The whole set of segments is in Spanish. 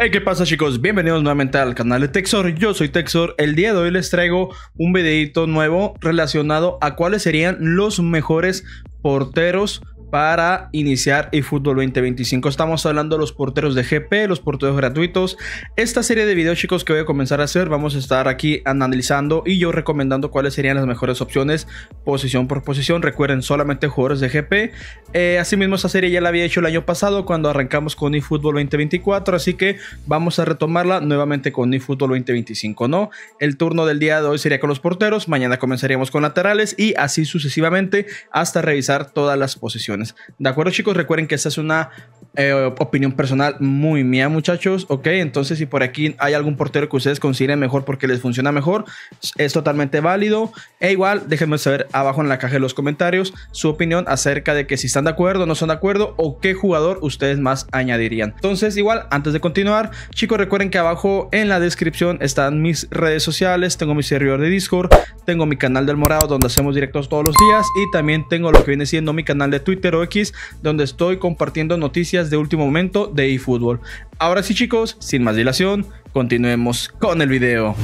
Hey, ¿qué pasa chicos? Bienvenidos nuevamente al canal de Texor, yo soy Texor, el día de hoy les traigo un videito nuevo relacionado a cuáles serían los mejores porteros para iniciar eFootball 2025. Estamos hablando de los porteros de GP, los porteros gratuitos. Esta serie de videos, chicos, que voy a comenzar a hacer, vamos a estar aquí analizando y yo recomendando cuáles serían las mejores opciones, posición por posición. Recuerden, solamente jugadores de GP. Eh, asimismo, esta serie ya la había hecho el año pasado cuando arrancamos con eFootball 2024, así que vamos a retomarla nuevamente con eFootball 2025, ¿no? El turno del día de hoy sería con los porteros, mañana comenzaríamos con laterales y así sucesivamente hasta revisar todas las posiciones. De acuerdo chicos, recuerden que esta es una eh, opinión personal muy mía, muchachos. Ok, entonces si por aquí hay algún portero que ustedes consideren mejor porque les funciona mejor, es totalmente válido. E igual, déjenme saber abajo en la caja de los comentarios su opinión acerca de que si están de acuerdo, no están de acuerdo o qué jugador ustedes más añadirían. Entonces, igual, antes de continuar, chicos, recuerden que abajo en la descripción están mis redes sociales, tengo mi servidor de Discord, tengo mi canal del Morado donde hacemos directos todos los días y también tengo lo que viene siendo mi canal de Twitter o X donde estoy compartiendo noticias de último momento de eFootball. Ahora sí chicos, sin más dilación, continuemos con el video.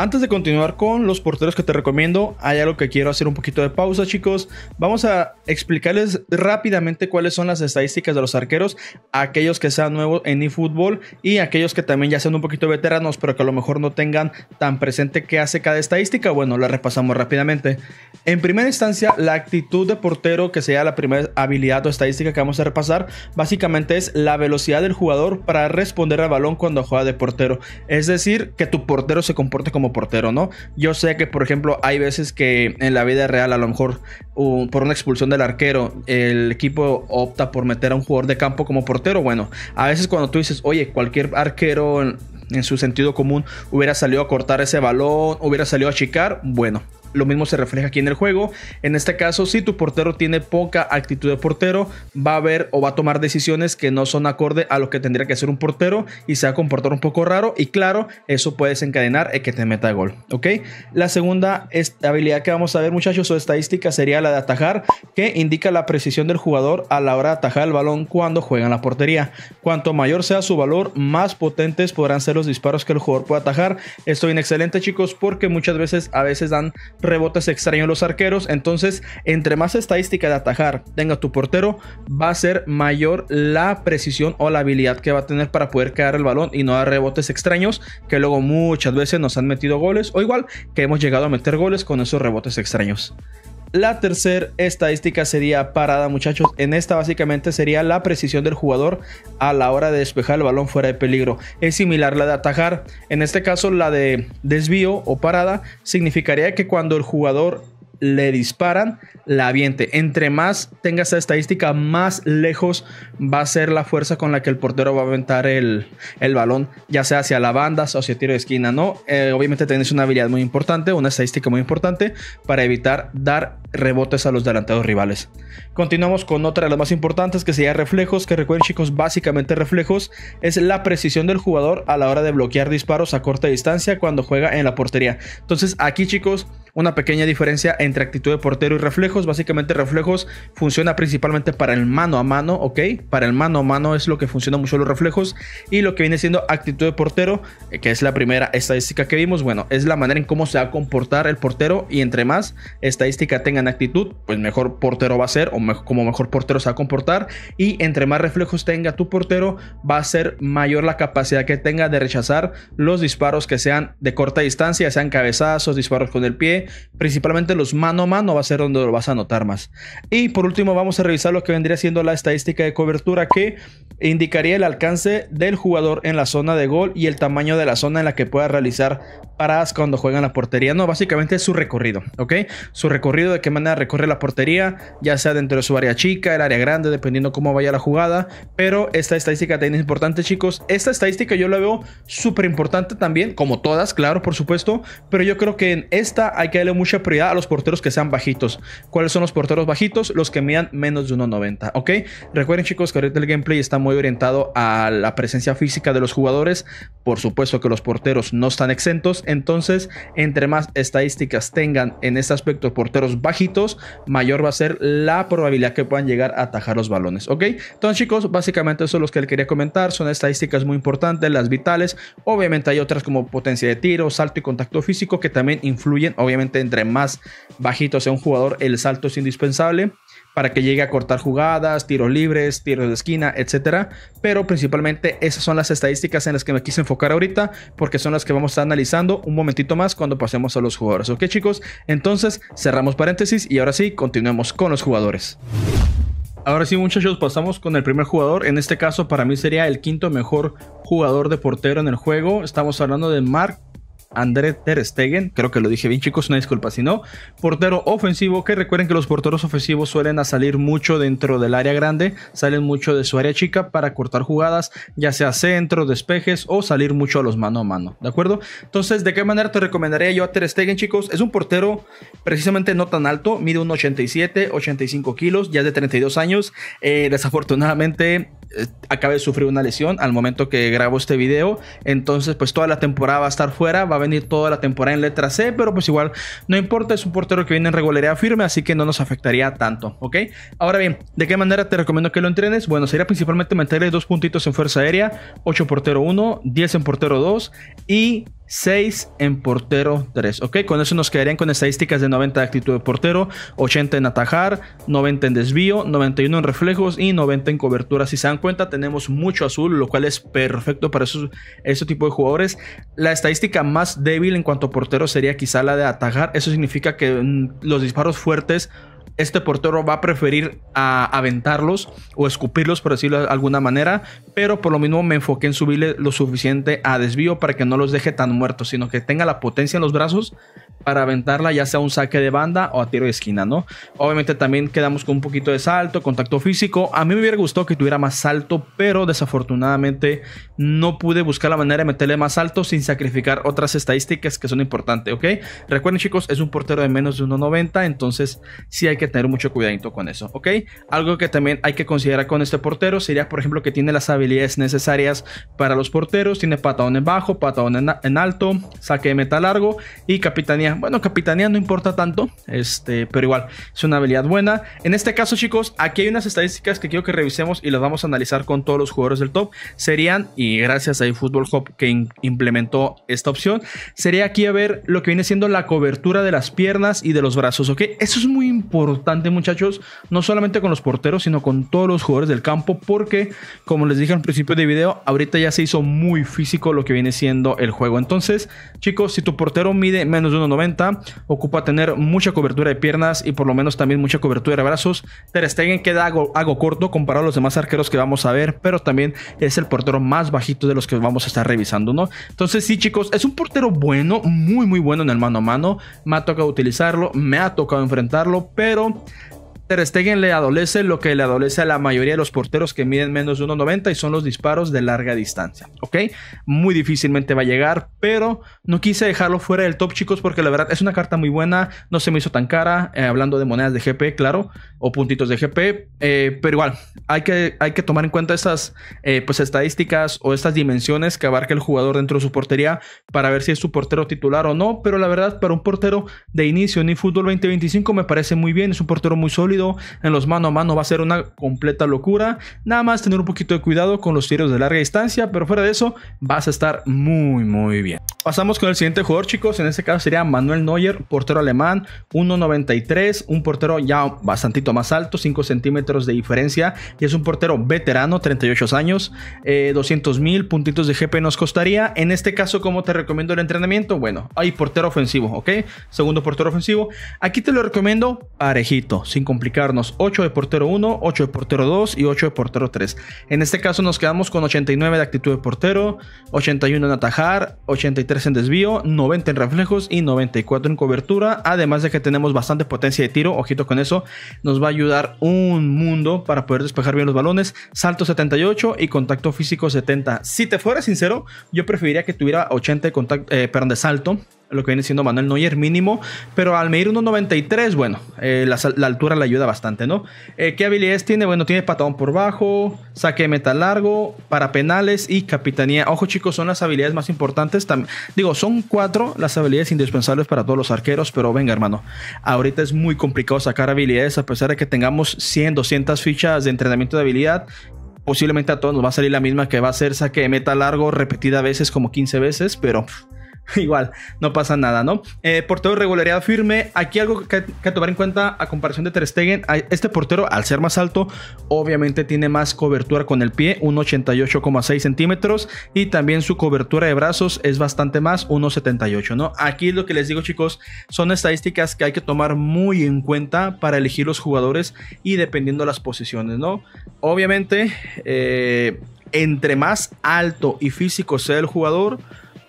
Antes de continuar con los porteros que te recomiendo, hay algo que quiero hacer un poquito de pausa, chicos. Vamos a explicarles rápidamente cuáles son las estadísticas de los arqueros, aquellos que sean nuevos en eFootball y aquellos que también ya sean un poquito veteranos, pero que a lo mejor no tengan tan presente qué hace cada estadística. Bueno, la repasamos rápidamente. En primera instancia, la actitud de portero, que sea la primera habilidad o estadística que vamos a repasar, básicamente es la velocidad del jugador para responder al balón cuando juega de portero. Es decir, que tu portero se comporte como portero, ¿no? Yo sé que, por ejemplo, hay veces que en la vida real, a lo mejor por una expulsión del arquero, el equipo opta por meter a un jugador de campo como portero. Bueno, a veces cuando tú dices, oye, cualquier arquero en, en su sentido común hubiera salido a cortar ese balón, hubiera salido a chicar, bueno, lo mismo se refleja aquí en el juego. En este caso, si tu portero tiene poca actitud de portero, va a ver o va a tomar decisiones que no son acorde a lo que tendría que hacer un portero y se va a comportar un poco raro. Y claro, eso puede desencadenar el que te meta gol. ¿Ok? La segunda habilidad que vamos a ver, muchachos, o estadística sería la de atajar, que indica la precisión del jugador a la hora de atajar el balón cuando juega en la portería. Cuanto mayor sea su valor, más potentes podrán ser los disparos que el jugador pueda atajar. Esto viene excelente, chicos, porque muchas veces a veces dan rebotes extraños los arqueros. Entonces, entre más estadística de atajar tenga tu portero, va a ser mayor la precisión o la habilidad que va a tener para poder quedar el balón y no dar rebotes extraños que luego muchas veces nos han metido goles o igual que hemos llegado a meter goles con esos rebotes extraños. La tercera estadística sería parada, muchachos. En esta básicamente sería la precisión del jugador a la hora de despejar el balón fuera de peligro. Es similar la de atajar. En este caso, la de desvío o parada significaría que cuando el jugador le disparan, la aviente. Entre más tenga esa estadística, más lejos va a ser la fuerza con la que el portero va a aventar el, el balón, ya sea hacia la banda o hacia tiro de esquina, ¿no? Eh, obviamente Tienes una habilidad muy importante, una estadística muy importante para evitar dar rebotes a los delanteros rivales. Continuamos con otra de las más importantes que sería reflejos, que recuerden chicos, básicamente reflejos es la precisión del jugador a la hora de bloquear disparos a corta distancia cuando juega en la portería. Entonces aquí chicos, una pequeña diferencia entre actitud de portero y reflejos. Básicamente reflejos funciona principalmente para el mano a mano, ¿ok? Para el mano a mano es lo que funciona mucho los reflejos. Y lo que viene siendo actitud de portero, eh, que es la primera estadística que vimos, bueno, es la manera en cómo se va a comportar el portero y entre más estadística en actitud, pues mejor portero va a ser o como mejor portero se va a comportar. Y entre más reflejos tenga tu portero, va a ser mayor la capacidad que tenga de rechazar los disparos que sean de corta distancia, sean cabezazos, disparos con el pie principalmente los mano a mano va a ser donde lo vas a notar más. Y por último vamos a revisar lo que vendría siendo la estadística de cobertura que indicaría el alcance del jugador en la zona de gol y el tamaño de la zona en la que pueda realizar paradas cuando juega en la portería. No, básicamente es su recorrido, ¿ok? Su recorrido de qué manera recorre la portería, ya sea dentro de su área chica, el área grande, dependiendo cómo vaya la jugada. Pero esta estadística también es importante, chicos. Esta estadística yo la veo súper importante también, como todas, claro, por supuesto. Pero yo creo que en esta hay que darle mucha prioridad a los porteros que sean bajitos. ¿Cuáles son los porteros bajitos? Los que midan menos de 1,90, ¿ok? Recuerden chicos que ahorita el gameplay está muy orientado a la presencia física de los jugadores por supuesto que los porteros no están exentos, entonces entre más estadísticas tengan en este aspecto porteros bajitos, mayor va a ser la probabilidad que puedan llegar a atajar los balones, ¿ok? Entonces chicos, básicamente eso es lo que les quería comentar, son estadísticas muy importantes, las vitales, obviamente hay otras como potencia de tiro, salto y contacto físico que también influyen, obviamente entre más bajito sea un jugador, el salto es indispensable para que llegue a cortar jugadas, tiros libres, tiros de esquina, etcétera. Pero principalmente esas son las estadísticas en las que me quise enfocar ahorita, porque son las que vamos a estar analizando un momentito más cuando pasemos a los jugadores. Ok, chicos, entonces cerramos paréntesis y ahora sí continuemos con los jugadores. Ahora sí, muchachos, pasamos con el primer jugador. En este caso, para mí sería el quinto mejor jugador de portero en el juego. Estamos hablando de Mark André Ter Stegen, creo que lo dije bien chicos, una disculpa si no, portero ofensivo, que recuerden que los porteros ofensivos suelen a salir mucho dentro del área grande, salen mucho de su área chica para cortar jugadas, ya sea centro, despejes o salir mucho a los mano a mano, ¿de acuerdo? Entonces, ¿de qué manera te recomendaría yo a Ter Stegen chicos? Es un portero precisamente no tan alto, mide un 87, 85 kilos, ya es de 32 años, eh, desafortunadamente eh, acabe de sufrir una lesión al momento que grabo este video. Entonces, pues toda la temporada va a estar fuera. Va a venir toda la temporada en letra C, pero pues igual no importa. Es un portero que viene en regularidad firme, así que no nos afectaría tanto, ¿ok? Ahora bien, ¿de qué manera te recomiendo que lo entrenes? Bueno, sería principalmente meterle dos puntitos en fuerza aérea, 8 portero 1, 10 en portero 2 y 6 en portero 3. Ok, con eso nos quedarían con estadísticas de 90 de actitud de portero, 80 en atajar, 90 en desvío, 91 en reflejos y 90 en cobertura. Si se dan cuenta, tenemos mucho azul, lo cual es perfecto para esos, tipo de jugadores. La estadística más débil en cuanto a portero sería quizá la de atajar. Eso significa que mm, los disparos fuertes este portero va a preferir a aventarlos o escupirlos, por decirlo de alguna manera, pero por lo mismo me enfoqué en subirle lo suficiente a desvío para que no los deje tan muertos, sino que tenga la potencia en los brazos para aventarla ya sea un saque de banda o a tiro de esquina, ¿no? Obviamente también quedamos con un poquito de salto, contacto físico. A mí me hubiera gustado que tuviera más salto, pero desafortunadamente no pude buscar la manera de meterle más salto sin sacrificar otras estadísticas que son importantes, ¿ok? Recuerden chicos, es un portero de menos de 1,90, entonces sí hay que tener mucho cuidadito con eso, ¿ok? Algo que también hay que considerar con este portero sería, por ejemplo, que tiene las habilidades necesarias para los porteros, tiene patadón en bajo, patadón en, en alto, saque de meta largo y capitanía bueno, capitanía no importa tanto, este, pero igual es una habilidad buena. En este caso, chicos, aquí hay unas estadísticas que quiero que revisemos y las vamos a analizar con todos los jugadores del top. Serían, y gracias a eFootball Hub que implementó esta opción, sería aquí a ver lo que viene siendo la cobertura de las piernas y de los brazos, ¿ok? Eso es muy importante, muchachos, no solamente con los porteros, sino con todos los jugadores del campo, porque, como les dije al principio del video, ahorita ya se hizo muy físico lo que viene siendo el juego. Entonces, chicos, si tu portero mide menos de no Ocupa tener mucha cobertura de piernas y por lo menos también mucha cobertura de brazos. Ter Stegen queda algo, corto comparado a los demás arqueros que vamos a ver, pero también es el portero más bajito de los que vamos a estar revisando, ¿no? Entonces sí, chicos, es un portero bueno, muy, muy bueno en el mano a mano. Me ha tocado utilizarlo, me ha tocado enfrentarlo, pero Ter le adolece lo que le adolece a la mayoría de los porteros que miden menos de 1.90 y son los disparos de larga distancia, ¿ok? Muy difícilmente va a llegar, pero no quise dejarlo fuera del top, chicos, porque la verdad es una carta muy buena, no se me hizo tan cara, eh, hablando de monedas de GP, claro, o puntitos de GP, eh, pero igual, hay que, hay que tomar en cuenta estas eh, pues estadísticas o estas dimensiones que abarca el jugador dentro de su portería para ver si es su portero titular o no, pero la verdad, para un portero de inicio en 2025 me parece muy bien, es un portero muy sólido, en los mano a mano va a ser una completa locura. Nada más tener un poquito de cuidado con los tiros de larga distancia, pero fuera de eso vas a estar muy, muy bien. Pasamos con el siguiente jugador, chicos. En este caso sería Manuel Neuer, portero alemán, 1.93, un portero ya bastantito más alto, 5 centímetros de diferencia. Y es un portero veterano, 38 años, 200 eh, mil puntitos de GP nos costaría. En este caso, ¿cómo te recomiendo el entrenamiento? Bueno, hay portero ofensivo, ¿ok? Segundo portero ofensivo. Aquí te lo recomiendo parejito, sin complicaciones 8 de portero 1, 8 de portero 2 y 8 de portero 3. En este caso nos quedamos con 89 de actitud de portero, 81 en atajar, 83 en desvío, 90 en reflejos y 94 en cobertura. Además de que tenemos bastante potencia de tiro, ojito con eso, nos va a ayudar un mundo para poder despejar bien los balones. Salto 78 y contacto físico 70. Si te fuera sincero, yo preferiría que tuviera 80 de, contacto, eh, perdón, de salto lo que viene siendo Manuel Neuer mínimo, pero al medir 1.93, bueno, eh, la, altura le ayuda bastante, ¿no? Eh, ¿Qué habilidades tiene? Bueno, tiene patadón por bajo, saque de meta largo, para penales y capitanía. Ojo chicos, son las habilidades más importantes. digo, son cuatro las habilidades indispensables para todos los arqueros, pero venga hermano, ahorita es muy complicado sacar habilidades a pesar de que tengamos 100, 200 fichas de entrenamiento de habilidad posiblemente a todos nos va a salir la misma que va a ser saque de meta largo repetida veces como 15 veces, pero igual, no pasa nada, ¿no? Eh, portero de regularidad firme. Aquí algo que, que tomar en cuenta a comparación de Ter Stegen. Este portero, al ser más alto, obviamente tiene más cobertura con el pie, 1,88,6 centímetros. Y también su cobertura de brazos es bastante más, 1,78, ¿no? Aquí lo que les digo, chicos, son estadísticas que hay que tomar muy en cuenta para elegir los jugadores y dependiendo de las posiciones, ¿no? Obviamente, eh, entre más alto y físico sea el jugador,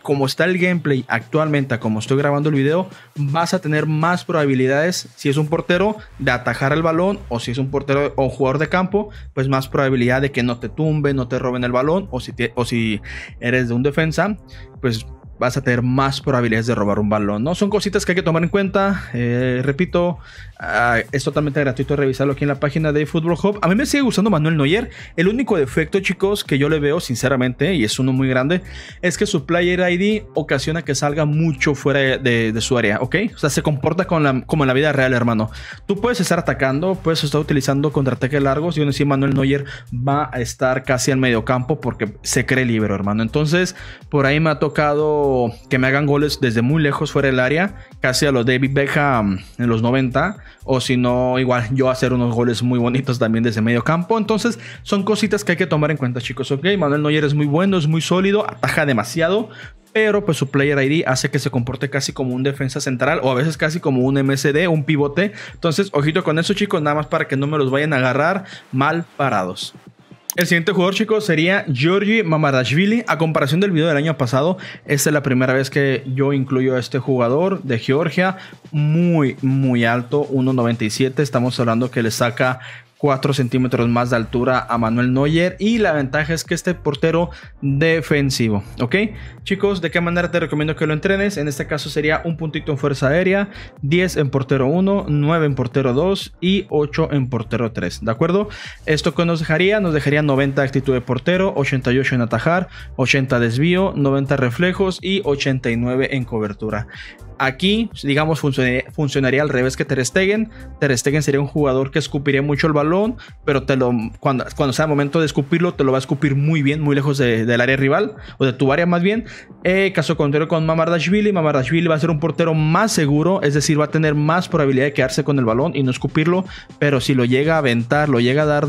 como está el gameplay actualmente, como estoy grabando el video, vas a tener más probabilidades, si es un portero, de atajar el balón, o si es un portero o jugador de campo, pues más probabilidad de que no te tumben, no te roben el balón, o si, o si eres de un defensa, pues vas a tener más probabilidades de robar un balón, ¿no? Son cositas que hay que tomar en cuenta. Eh, repito, ah, es totalmente gratuito revisarlo aquí en la página de Football Hub. A mí me sigue gustando Manuel Neuer. El único defecto, chicos, que yo le veo, sinceramente, y es uno muy grande, es que su Player ID ocasiona que salga mucho fuera de, su área, ¿ok? O sea, se comporta como en la vida real, hermano. Tú puedes estar atacando, puedes estar utilizando contraataques largos y uno si Manuel Neuer va a estar casi al campo porque se cree libre, hermano. Entonces, por ahí me ha tocado que me hagan goles desde muy lejos fuera del área, casi a los David Beckham en los 90, o si no, igual yo hacer unos goles muy bonitos también desde medio campo. Entonces, son cositas que hay que tomar en cuenta, chicos. Ok, Manuel Neuer es muy bueno, es muy sólido, ataja demasiado, pero pues su player ID hace que se comporte casi como un defensa central o a veces casi como un MSD, un pivote. Entonces, ojito con eso, chicos, nada más para que no me los vayan a agarrar mal parados. El siguiente jugador, chicos, sería Georgi Mamarashvili. A comparación del video del año pasado, esta es la primera vez que yo incluyo a este jugador de Georgia. Muy, muy alto, 1.97. Estamos hablando que le saca 4 centímetros más de altura a Manuel Neuer y la ventaja es que este portero defensivo, ¿ok? Chicos, ¿de qué manera te recomiendo que lo entrenes? En este caso sería un puntito en fuerza aérea, 10 en portero 1, 9 en portero 2 y 8 en portero 3, ¿de acuerdo? Esto que nos dejaría, nos dejaría 90 actitud de portero, 88 en atajar, 80 desvío, 90 reflejos y 89 en cobertura. Aquí, digamos, funcionaría, al revés que Ter Stegen. Ter Stegen sería un jugador que escupiría mucho el balón, pero te lo, cuando, cuando sea el momento de escupirlo, te lo va a escupir muy bien, muy lejos del área rival, o de tu área más bien. Eh, caso contrario con Mamardashvili, Mamardashvili va a ser un portero más seguro, es decir, va a tener más probabilidad de quedarse con el balón y no escupirlo, pero si lo llega a aventar, lo llega a dar,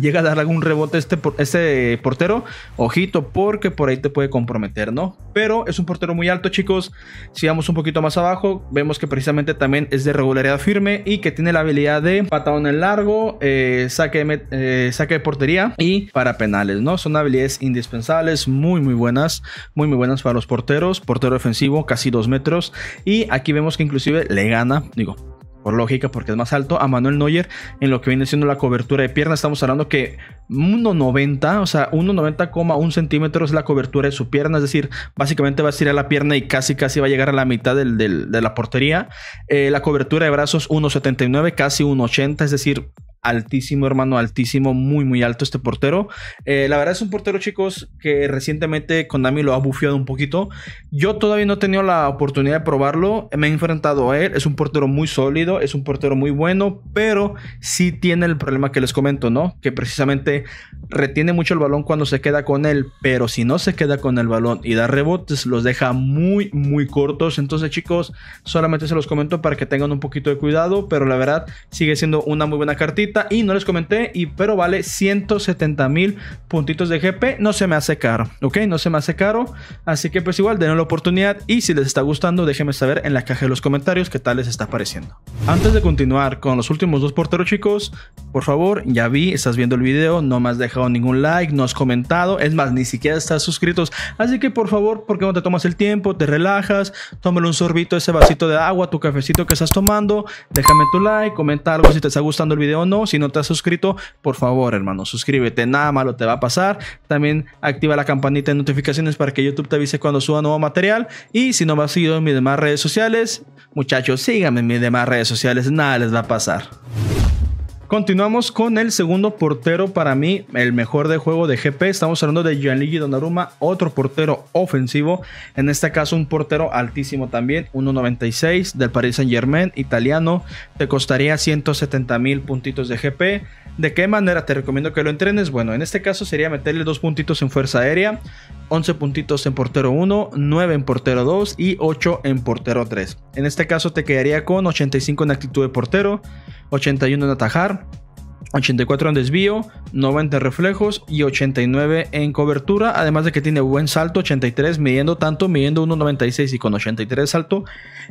llega a dar algún rebote este, este portero, ojito, porque por ahí te puede comprometer, ¿no? Pero es un portero muy alto, chicos. sigamos un poquito más abajo, vemos que precisamente también es de regularidad firme y que tiene la habilidad de patadón en largo, eh, saque, eh, saque de portería y para penales, ¿no? Son habilidades indispensables, muy, muy buenas, muy, muy buenas para los porteros, portero defensivo, casi dos metros. Y aquí vemos que inclusive le gana, digo, por lógica, porque es más alto, a Manuel Neuer en lo que viene siendo la cobertura de pierna. Estamos hablando que 1,90, o sea, 1,90,1 centímetro es la cobertura de su pierna, es decir, básicamente va a estirar la pierna y casi, casi va a llegar a la mitad de la portería. Eh, la cobertura de brazos 1,79, casi 1,80, es decir, altísimo, hermano, altísimo, muy, muy alto este portero. Eh, la verdad es un portero, chicos, que recientemente con Konami lo ha bufeado un poquito. Yo todavía no he tenido la oportunidad de probarlo, me he enfrentado a él, es un portero muy sólido, es un portero muy bueno, pero sí tiene el problema que les comento, ¿no? Que precisamente retiene mucho el balón cuando se queda con él, pero si no se queda con el balón y da rebotes, los deja muy, muy cortos. Entonces, chicos, solamente se los comento para que tengan un poquito de cuidado, pero la verdad sigue siendo una muy buena cartita y no les comenté, y, pero vale 170 mil puntitos de GP. No se me hace caro, ¿ok? No se me hace caro. Así que pues igual, denle la oportunidad y si les está gustando, déjenme saber en la caja de los comentarios qué tal les está pareciendo. Antes de continuar con los últimos dos porteros, chicos, por favor, ya vi, estás viendo el video, no me has dejado ningún like, no has comentado, es más, ni siquiera estás suscritos. Así que por favor, porque qué no te tomas el tiempo? Te relajas, tómale un sorbito ese vasito de agua, tu cafecito que estás tomando, déjame tu like, comenta algo si te está gustando el video o no si no te has suscrito, por favor, hermano, suscríbete. Nada malo te va a pasar. También activa la campanita de notificaciones para que YouTube te avise cuando suba nuevo material. Y si no me has seguido en mis demás redes sociales, muchachos, síganme en mis demás redes sociales. Nada les va a pasar. Continuamos con el segundo portero para mí, el mejor de juego de GP. Estamos hablando de Gianluigi Donnarumma, otro portero ofensivo, en este caso un portero altísimo también, 1.96 del Paris Saint Germain, italiano. Te costaría 170 mil puntitos de GP. ¿De qué manera te recomiendo que lo entrenes? Bueno, en este caso sería meterle dos puntitos en fuerza aérea, 11 puntitos en portero 1, 9 en portero 2 y 8 en portero 3. En este caso te quedaría con 85 en actitud de portero, 81 en atajar, 84 en desvío, 90 reflejos y 89 en cobertura. Además de que tiene buen salto, 83 midiendo tanto, midiendo 1.96 y con 83 salto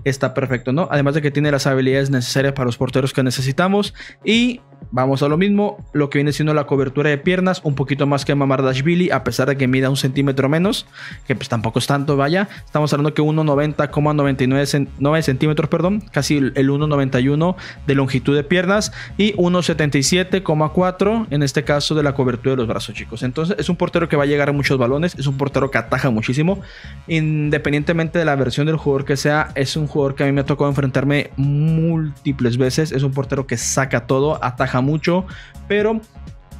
está perfecto, ¿no? Además de que tiene las habilidades necesarias para los porteros que necesitamos. Y vamos a lo mismo, lo que viene siendo la cobertura de piernas, un poquito más que Mamardashvili, a pesar de que mida un centímetro menos, que pues tampoco es tanto, vaya. Estamos hablando que 1.90,99 centímetros, perdón, casi el 1.91 de longitud de piernas y 1.77 7,4 en este caso de la cobertura de los brazos chicos. Entonces es un portero que va a llegar a muchos balones, es un portero que ataja muchísimo. Independientemente de la versión del jugador que sea, es un jugador que a mí me ha tocado enfrentarme múltiples veces. Es un portero que saca todo, ataja mucho, pero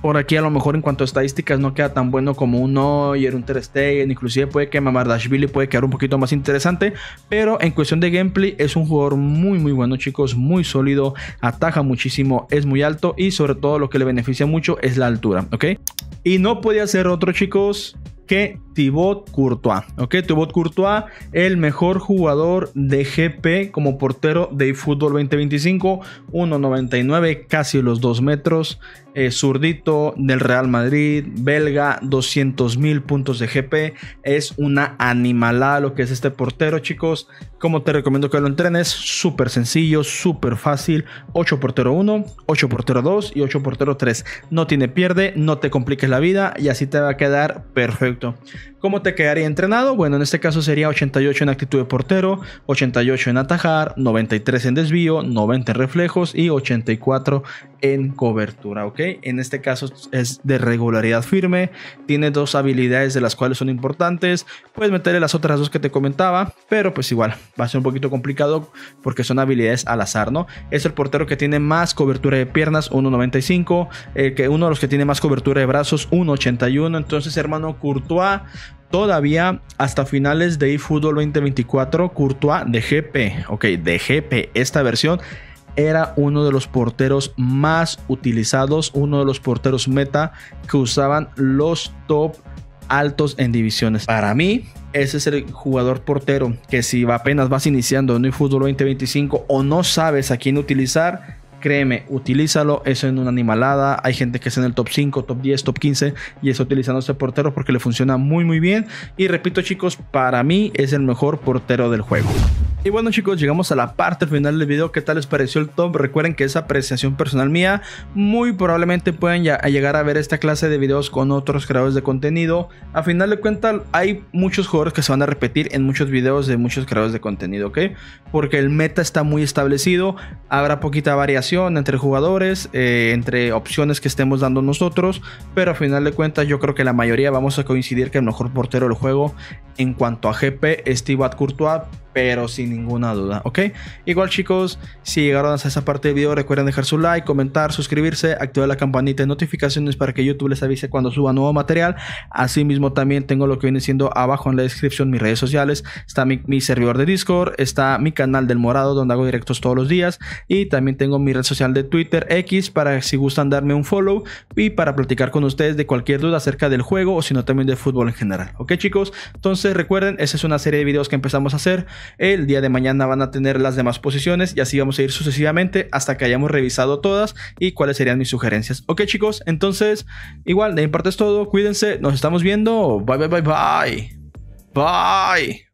por aquí a lo mejor en cuanto a estadísticas no queda tan bueno como un Noyer, un Ter inclusive puede que Mamardashvili puede quedar un poquito más interesante, pero en cuestión de gameplay es un jugador muy muy bueno chicos, muy sólido, ataja muchísimo, es muy alto y sobre todo lo que le beneficia mucho es la altura, ¿ok? Y no podía ser otro chicos que Thibaut Courtois. Ok, Thibaut Courtois, el mejor jugador de GP como portero de fútbol 2025, 1.99, casi los 2 metros. Eh, zurdito del Real Madrid, belga, 200 mil puntos de GP. Es una animalada lo que es este portero, chicos. Como te recomiendo que lo entrenes, súper sencillo, súper fácil. 8 portero 1, 8 portero 2 y 8 portero 3. No tiene pierde, no te compliques la vida y así te va a quedar perfecto Correcto. ¿Cómo te quedaría entrenado? Bueno, en este caso sería 88 en actitud de portero, 88 en atajar, 93 en desvío, 90 en reflejos y 84 en cobertura, ¿ok? En este caso es de regularidad firme, tiene dos habilidades de las cuales son importantes, puedes meterle las otras dos que te comentaba, pero pues igual va a ser un poquito complicado porque son habilidades al azar, ¿no? Es el portero que tiene más cobertura de piernas, 1.95, eh, que uno de los que tiene más cobertura de brazos, 1.81, entonces hermano Courtois Todavía hasta finales de eFootball 2024, Courtois de GP, ok, de GP, esta versión era uno de los porteros más utilizados, uno de los porteros meta que usaban los top altos en divisiones. Para mí, ese es el jugador portero que si apenas vas iniciando en eFootball 2025 o no sabes a quién utilizar, Créeme, utilízalo, eso en una animalada. Hay gente que está en el top 5, top 10, top 15 y está utilizando este portero porque le funciona muy muy bien. Y repito chicos, para mí es el mejor portero del juego. Y bueno chicos, llegamos a la parte final del video. ¿Qué tal les pareció el top? Recuerden que es apreciación personal mía. Muy probablemente pueden ya llegar a ver esta clase de videos con otros creadores de contenido. A final de cuentas, hay muchos jugadores que se van a repetir en muchos videos de muchos creadores de contenido, ¿ok? Porque el meta está muy establecido. Habrá poquita variación entre jugadores, eh, entre opciones que estemos dando nosotros, pero a final de cuentas yo creo que la mayoría vamos a coincidir que el mejor portero del juego en cuanto a GP es Thibaut Courtois pero sin ninguna duda, ¿ok? Igual chicos, si llegaron hasta esa parte del video, recuerden dejar su like, comentar, suscribirse, activar la campanita de notificaciones para que YouTube les avise cuando suba nuevo material. Asimismo también tengo lo que viene siendo abajo en la descripción mis redes sociales, está mi, servidor de Discord, está mi canal del Morado donde hago directos todos los días y también tengo mi red social de Twitter X para si gustan darme un follow y para platicar con ustedes de cualquier duda acerca del juego o si no también de fútbol en general, ¿ok chicos? Entonces recuerden, esa es una serie de videos que empezamos a hacer. El día de mañana van a tener las demás posiciones y así vamos a ir sucesivamente hasta que hayamos revisado todas y cuáles serían mis sugerencias. Ok chicos, entonces igual de mi parte es todo, cuídense, nos estamos viendo, bye bye bye bye. Bye.